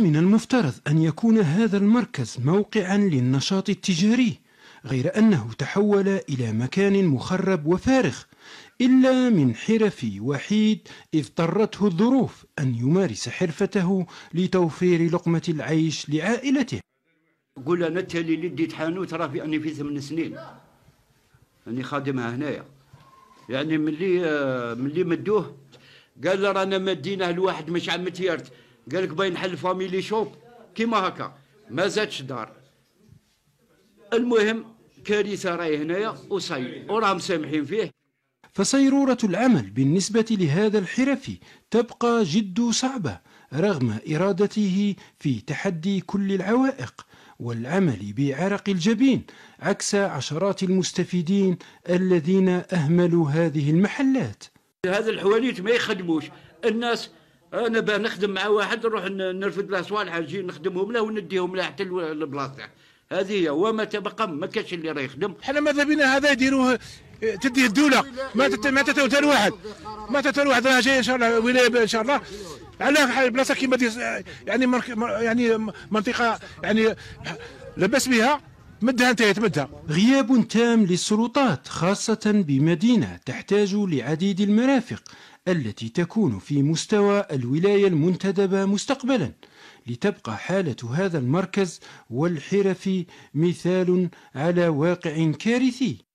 من المفترض أن يكون هذا المركز موقعا للنشاط التجاري غير أنه تحول إلى مكان مخرب وفارغ إلا من حرف وحيد اضطرته الظروف أن يمارس حرفته لتوفير لقمة العيش لعائلته قول أنا تالي اللي ديت حانوت راه في أني في ثمان سنين أني خادمها هنايا يعني ملي ملي مدوه قال رانا مديناه لواحد مش عم تيارت قال لك باين حل فاميلي شوب كيما هكا ما زادش دار المهم كارثه راهي هنايا وصاي وراهم سامحين فيه فسيرورة العمل بالنسبة لهذا الحرفي تبقى جد صعبة رغم إرادته في تحدي كل العوائق والعمل بعرق الجبين عكس عشرات المستفيدين الذين أهملوا هذه المحلات هذا الحوانيت ما يخدموش الناس انا باه نخدم مع واحد نروح نرفد له صوالح نجي نخدمهم له ونديهم له حتى البلاصه هذه هي وما تبقى ما كاش اللي راه يخدم حنا ماذا بينا هذا يديروه تدي الدوله ما ما تتوتر واحد ما تتوتر واحد راه جاي ان شاء الله ولايه ان شاء الله على بلاصه كيما يعني يعني منطقه يعني لاباس بها مدها انت تمدها غياب تام للسلطات خاصة بمدينة تحتاج لعديد المرافق التي تكون في مستوى الولاية المنتدبة مستقبلا لتبقى حالة هذا المركز والحرف مثال على واقع كارثي